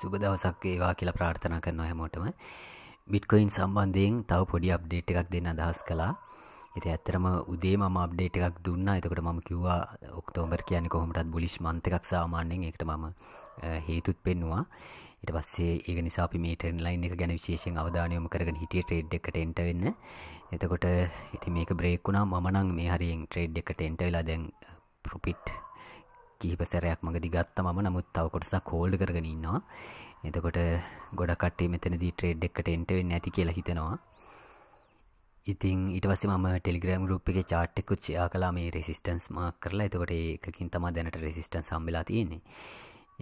සුබ දවසක් ඒවා කියලා ප්‍රාර්ථනා කරනවා හැමෝටම බිට්කොයින් සම්බන්ධයෙන් තව පොඩි අප්ඩේට් එකක් දෙන්න අදහස් කලා ඇති ඇත්තරම උදේ ම අප්ඩේට් එකක් දුන්න එතකට ම කිව්වා ඔක්තෝබර් කියන කොහොමටත් බුලිස් මන්තකක් සාමාන්‍යෙන් එකට මම හේතුත් පෙන්වා ඉට පස්සේ ඒ නිසා මේටන් ලයින් එක ගැන විශේෂෙන් අවධානයම කරගෙන හිටිය ට්‍රේඩ් එකට එට වෙන්න එතකොට ඉති මේක බ්‍රේක් වුණා මනං මේ හරියෙන් ට්‍රේඩ් එකට එන්ට වෙලා දැන් ප්‍රොපිට් කීපසරයක් මඟදි ගත්ත ම නමුත් තව කොටසක් හෝල්ඩ කරගෙන ඉන්නවා එතකොට ගොඩ කටේ මෙතනදී ට්‍රේඩ් එකට එන්ටවෙන් නැති කියලා හිතෙනවා ඉතින් ඉටවස ම ටෙලිග්‍රම් රුප්ගේ චාට්ෙකුත් චයා කලා මේ රෙසිස්ටන්ස් මාක් කරලා එතකොට ඒකින් තමා දැනට රෙසිස්ටන් සම්බිලා තියෙන්නේ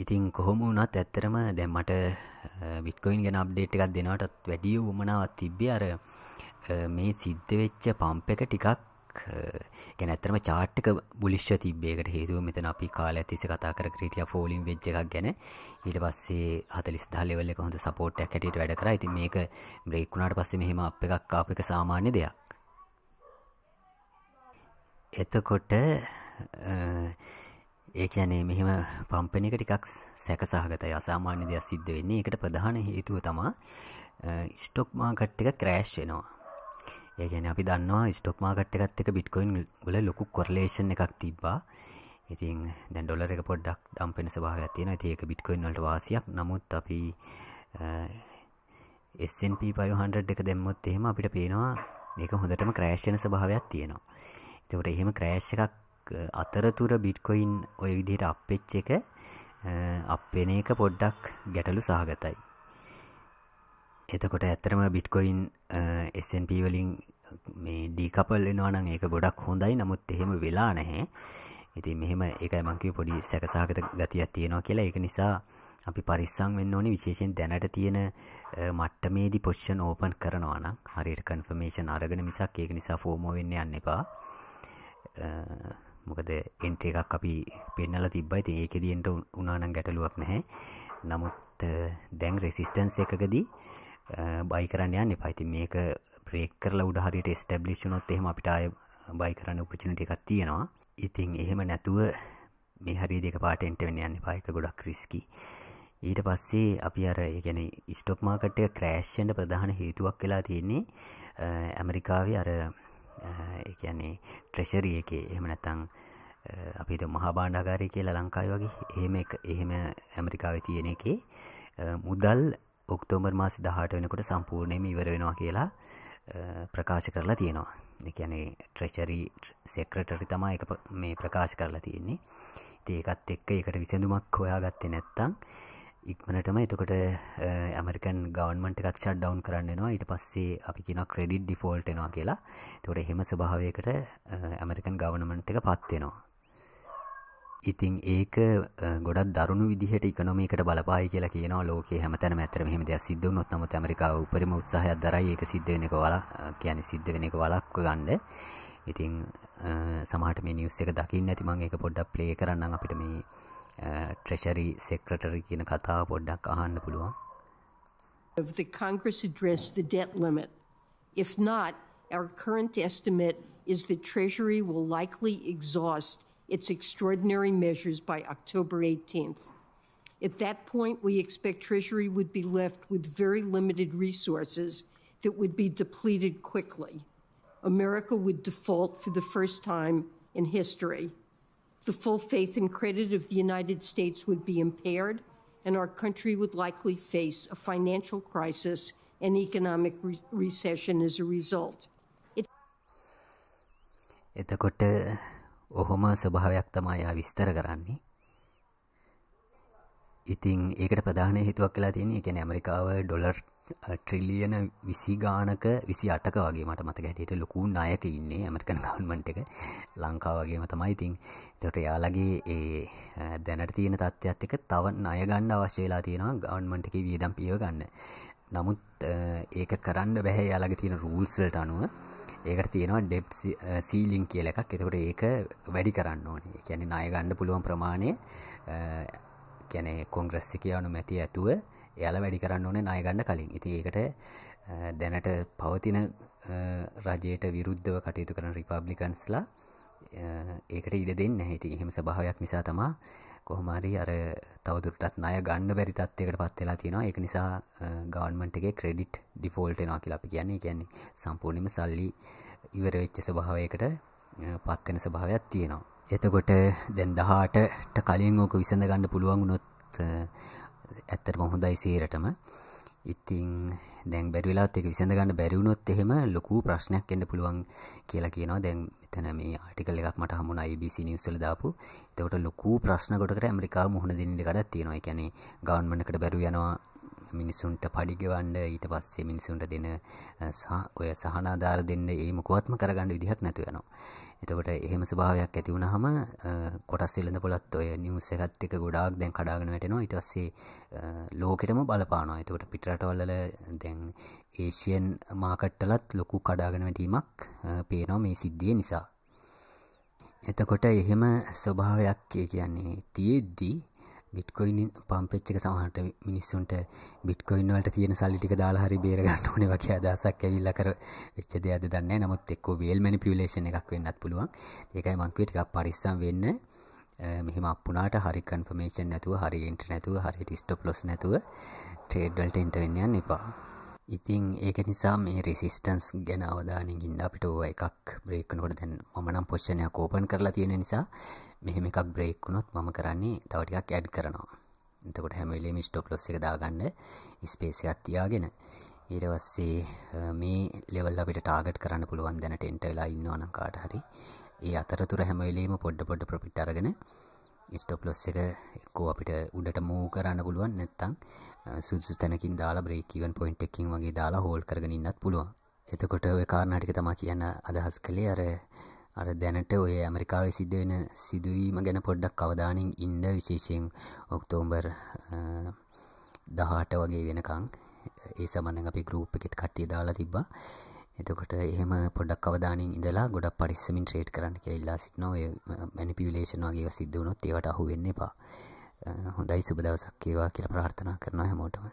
ඉතින් කොහොම වුණත් ඇත්තරම දැම්මට බිට්කොයින් ගෙන අප්ඩේට් එකක් දෙනවටත් වැඩිය උමනාවත් තිබ්බි අර මේ සිද්ධ වෙච්ච පම්ප එක ටිකක් එකක් ගැන ඇතරම චාට්ටක බුලිශ්ව තිබ්බේකට හේතුව මෙතන අපි කාල ඇතිස කතා කර ක්‍රටිය ෆෝලිම් වෙච්ච එකක් ගැන ඊට පස්සේ හතලිස් දාලෙවල්ල හොඳ සපෝට්ට කැටට වැඩ කර ඇති මේක බ්‍රේක්ුණාට පස්සේ මෙහෙම අප එකක් කාප එක සාමාන්‍ය දෙයක් එතකොට ඒ කියන්නේ මෙහෙම පම්පන එක ටිකක් සැකසාහගතයි අසාමාන්‍ය දෙයක් සිද්ධ වෙන්නේ එකට ප්‍රධාන හේතුව තමා ස්ටොක් මාකට් එක ක්‍රෑශ් වෙනවා ඒගැන අපි දන්නවා ස්ටොක් මාගට් එකත් එක බිට්කොයින් ගල ලොකු කොරලේෂන් එකක් තිබ්බා ඉතින් දැන් ඩොලර එක පොඩ්ඩක් ඩම් පෙන සභාව ඇතියෙන ඒක බිට්කොයින් වලට වාසියක් නමුත් අපි SNP 500 එක දැම්මොත් එහෙම අපිට පේනවා ඒක හොඳටම ක්‍රෑශ්න ස්භාවයක් තියෙනවා එතකොට එහෙම ක්‍රෑශ් එකක් අතරතුර බිට්කොයින් ඔය විදිහට අප්පෙච්ච එක අප්පෙන එක පොඩ්ඩක් ගැටලු සහගතයි එතකොට ඇත්තරම බිට්කොයින් එස්න්ප වලින් මේ ඩීකපල් එනවනං ඒක ගොඩක් හොඳයි නමුත් එහෙම වෙලා නැහැ ඉති මෙහෙම ඒකයි මංකව පොඩි සැකසාගත ගතියක් තියෙනවා කියලා ඒක නිසා අපි පරිස්සං වෙන්න ඕනි විශේෂෙන් දැනට තියෙන මට්ටමේදි පොෂ්ෂන් ඕපන් කරනවා නම් හරියට කන්ෆර්මේෂන් අරගෙන මිසක් ඒක නිසා ෆෝමෝ වෙන්න යන්න එපා මොකද එන්ට්‍ර එකක් අපි පෙන්නලා තිබ්බයි ඉතින් ඒකෙදි එන්ට උනානම් ගැටලුවක් නැහැ නමුත් දැන් රෙසිස්ටන්ස් එකකදී බයි කරන්න යන්න පයිති මේක ප්‍රේක් කරලා උඩහරියට ස්ටබ්ලිෂ්නොත් එහෙම අපිට අය බයි කරන්න උපචනට එකක් තියෙනවා ඉතින් එහෙම නැතුව මේ හරි දෙක පාට එන්ට වෙන යන්න පායක ගොඩක් රිස්කි ඊට පස්සේ අපි අර ගැන ස්ටොක් මාකට්ය ක්‍රෑෂ්ෂන්ට ප්‍රධාන හේතුවක් වෙලා තියෙන්නේ ඇමරිකාව අර එකන්නේ ට්‍රෙෂරිය එක එහෙම නැතං අපිද මහා බාණ්ඩාගාරය කියලා ලංකායි වගේ එහෙම එහෙම ඇමරිකාව තියෙන එකේ මුදල් ඔක්තෝබර් මාසි දහට වෙනකොට සම්පූර්ණයම ඉවර වෙනවා කියලා ප්‍රකාශ කරලා තියෙනවා එකැන ට්‍රෙචරි සෙක්‍රටරි තමා එක මේ ප්‍රකාශ කරලා තියෙන්නේ ඒකත් එක්ක එකට විසඳුමක් හොයාගත්තේ නැත්තං ඉක්මනටම එතකොට ඇමරිකන් ගවන්මට එකත් ෂට් ඩවන් කරන්නවා ඊට පස්සේ අපි කියෙන ක්‍රෙඩි් ඩිෆෝල්ටනවා කියලා තොට එහෙම ස්භාවයකට ඇමරිකන් ගවනමන්ට එක පත්වෙනවා ඉතිං ඒක ගොඩක් දරුණු විදිහට ඉකනොමිකට බලපායි කියලා කියන ලෝක හැමතැන මැතර මෙහම දෙයක් සිද්ධ නොත් නමුත් ඇමරිකාව උපරිම උත්සාහයක් දරයි ඒක සිද්ධ වෙන එක වලක් කියන සිද්ධ වෙන එක වලක්ව ගණ්ඩ ඉතිං සමහට මේ නිියස් එක දකින්න ඇතිමං ඒක පොඩ්ඩක් ප්ලේ කරන්න අපිට මේ ට්‍රෙෂරි සෙක්‍රටරි කියන කතා පොඩ්ඩක් අහන්න පුළුවන් Of the Congress address the debt limit. If not, our current estimate is the Treasury will likely exhaust its extraordinary measures by October 18th. At that point, we expect Treasury would be left with very limited resources that would be depleted quickly. America would default for the first time in history. The full faith and credit of the United States would be impaired, and our country would likely face a financial crisis and economic re recession as a result. It- ඔහොම ස්වභාවයක් තමා යා විස්තර කරන්නේ ඉතිං ඒකට ප්‍රධාන හිතුවක් කියලා තියෙන එකැන ඇමරිකාව ඩොලර් ට්‍රිලියන විසි ගානක විසි අටක වගේ මට මත ගැටට ලොකු නායක ඉන්නේ ඇමරිකන් ගවන්මන්ට එක ලංකාවගේම තමයි ඉතිං තොට යාලගේ ඒ දැනට තියෙන තත්ත්වත් එක තවන් අයගන්න අවශ්‍යවෙලා තියෙනවා ගවන්මට එක වියදම් පියව ගන්න නමුත් ඒක කරන්න බැහැ යාලගේ තියෙන රූල්සල්ට අනුව ඒකට තියෙනවා ඩෙප් සීලිං කියල එකක් එතකොට ඒක වැඩි කරන්න ඕනේ කියැනෙ අයගණ්ඩ පුළුවන් ප්‍රමාණය කැනෙ කොංග්‍රස්සි කියවනු මැති ඇතුව එයාල වැඩි කරන්න ඕනේ නායගණ්ඩ කලින් ඉති ඒකට දැනට පවතින රජයට විරුද්ධව කටයුතු කරන රිපබ්ලිකන්ස්ලා ඒකට ඉඩ දෙන්න හැති එහෙම සභාවයක් නිසා තමා කොහොමරි අර තවදුරටත් අය ගන්න බැරි තත්වයකට පත් වෙලා තියෙනවා එක නිසා ගවන්මට එකගේ ක්‍රෙඩිට් ඩිෆෝල්ටෙනවා කියලා අපි කියන්නේ කියන්නේ සම්පූර්ණම සල්ලි ඉවර වෙච්ච ස්වභාවයකට පත්වෙන ස්වභාවයක් තියෙනවා එතකොට දැන් දහටට කලින් ඕක විසඳ ගන්න පුළුවන් වුණොත් ඇත්තටම හොඳයි සේරටම ඉතිං දැන් බැරිවෙලාත් එක විසඳ ගන්න බැරිවුණොත් එහෙම ලොකු ප්‍රශ්නයක් එන්න පුළුවන් කියලා කියනවා දැන් මෙතන මේ ආටිකල් එකක් මට හමුණ IBC නිවසල දාපු එතකොට ලොකු ප්‍රශ්න ගොඩකට ඇමරිකා මුහුණ දෙන්නට කඩත් තියෙනවා එකැනේ ගවන්මනකට බැරුව යනවා මිනිසුන්ට පඩිගවන්න ඊට පස්සේ මිනිසුන්ට දෙන ඔය සහනාධාර දෙන්න ඒ මොකුවත්ම කරගන්න විදිහක් නැතු යනවා එතකොට එහෙම ස්භාවයක් ඇති වුණහම කොටස් වෙලඳ පොලත් ඔය නිවස් එකත් එක ගොඩාක් දැන් කඩාගෙන වැටෙනවා ඊට පස්සේ ලෝකෙටම බලපානවා එතකොට පිටරටවල දැන් ඒෂියන් මාකට්ටලත් ලොකු කඩාගෙන වැටීමක් පේනවා මේ සිද්ධිය නිසා එතකොට එහෙම ස්වභාවයක් කියන්නේ තියෙද්දී බිට්කොයින් පම්පෙච්චක සමහට මිනිස්සුන්ට බිට්කොයින් වලට තියෙන සල්ලිටික දාලාහරි බේරගන්න ඕන වගේ අදසක් ඇවිල්ල කර වෙච්ච දෙයක්ද දන්න නමුත් එක්ක වේල් මැනිපියුලේෂන් එකක් වෙන්නත් පුළුවන් ඒකයි මං කිව්වේ ටිකක් පරිස්සම් වෙන්න මෙහෙම අප්පුනාට හරි කන්ෆර්මේෂන් නැතුව හරි එන්ටර් නැතුව හරි ස්ටොප් ලොස් නැතුව ට්‍රේඩ් වලට එන්ටර් වෙන්න යන්න එපා ඉතින් ඒක නිසා මේ රෙසිස්ටන්ස් ගැන අවධානයගින් අපිට එකක් බ්‍රේක්නකොට දැන් මනම් පොෂ්ණයක් කෝපන් කරලා තියෙන නිසා මෙහෙම එකක් බ්‍රේක්ුණොත් මම කරන්නේ තවටිකක් ඇඩ් කරනවා එතකොට හැමලේ මිස්ටෝප ලොස් එක දාගන්න ස්පේසියක් තියාගෙන ඊටවස්සේ මේ ලෙවල් අපිට ටාගට් කරන්න පුළුවන් දැනට එන්ට වෙලා ඉන්නවනම් කාට හරි ඒ අතරතුර හැමවෙලේම පොඩ්ඩ පොඩ්ඩ ප්‍රපිට් අරගෙන ස්ටොප්ලොස් එක එක්කෝ අපිට උඩට මූ කරන්න පුළුවන් නැත්තං සුදුසු තැනකින් දාලා බ්‍රේකීවන් පොයින්ට් එකකින් වගේ දාලා හෝල් කරගෙන ඉන්නත් පුළුවන් එතකොට ඔය කාරණාටික තමා කියන්න අදහස් කළේ අර අර දැනට ඔය ඇමරිකාවේ සිද්ධ වෙන සිදුවීම ගැන පොඩ්ඩක් අවධානින් ඉන්ඩ විශේෂයෙන් ඔක්තෝම්බර් දහට වගේ වෙනකං ඒ සබඳ අපි ගරූප් එකෙත් කට්ටිය දාලා තිබ්බා එතකොට එහෙම පොඩක් අවධානින් ඉඳලා ගොඩක් පරිස්සමින් ට්‍රේඩ් කරන්න කියලා ඉල්ලා සිටිනවා ඔය මැනිපියුලේෂන් වගේ ඒවා සිද්ධ වුණොත් ඒවට අහු වෙන්න එපා. හොඳයි සුබ දවසක් වේවා කියලා ප්‍රාර්ථනා කරනවා හැමෝටම.